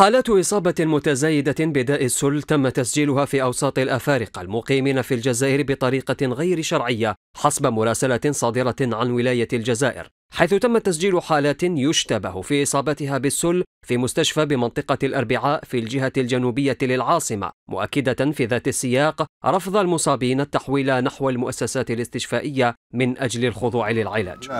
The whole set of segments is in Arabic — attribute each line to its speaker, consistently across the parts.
Speaker 1: حالات إصابة متزايدة بداء السل تم تسجيلها في أوساط الأفارقة المقيمين في الجزائر بطريقة غير شرعية حسب مراسلة صادرة عن ولاية الجزائر حيث تم تسجيل حالات يشتبه في إصابتها بالسل في مستشفى بمنطقة الأربعاء في الجهة الجنوبية للعاصمة مؤكدة في ذات السياق رفض المصابين التحويل نحو المؤسسات الاستشفائية من أجل الخضوع للعلاج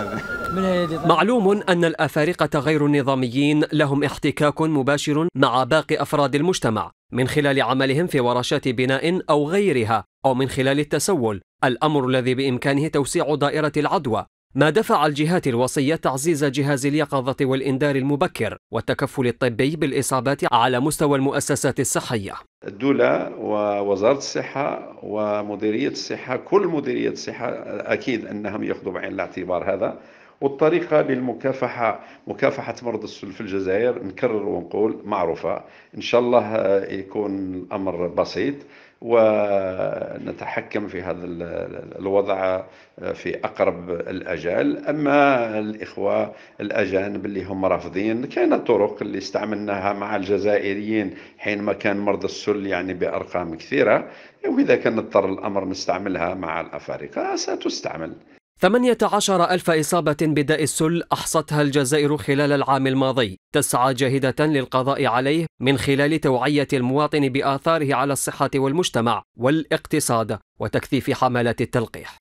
Speaker 1: معلوم أن الأفارقة غير النظاميين لهم احتكاك مباشر مع باقي أفراد المجتمع من خلال عملهم في ورشات بناء أو غيرها أو من خلال التسول الأمر الذي بإمكانه توسيع دائرة العدوى ما دفع الجهات الوصية تعزيز جهاز اليقظة والإنذار المبكر والتكفل الطبي بالإصابات على مستوى المؤسسات الصحية
Speaker 2: الدولة ووزارة الصحة ومديرية الصحة كل مديرية الصحة أكيد أنهم يأخذوا بعين الاعتبار هذا والطريقة للمكافحة مكافحة مرض السل في الجزائر نكرر ونقول معروفة إن شاء الله آه، يكون الأمر بسيط ونتحكم في هذا الوضع آه، في أقرب الأجال أما الإخوة الأجانب اللي هم رافضين كان طرق اللي استعملناها مع الجزائريين حينما كان مرض السل يعني بأرقام كثيرة وإذا كان اضطر الأمر نستعملها مع الأفارقة ستستعمل
Speaker 1: 18 ألف إصابة بداء السل أحصتها الجزائر خلال العام الماضي تسعى جاهدة للقضاء عليه من خلال توعية المواطن بآثاره على الصحة والمجتمع والاقتصاد وتكثيف حملات التلقيح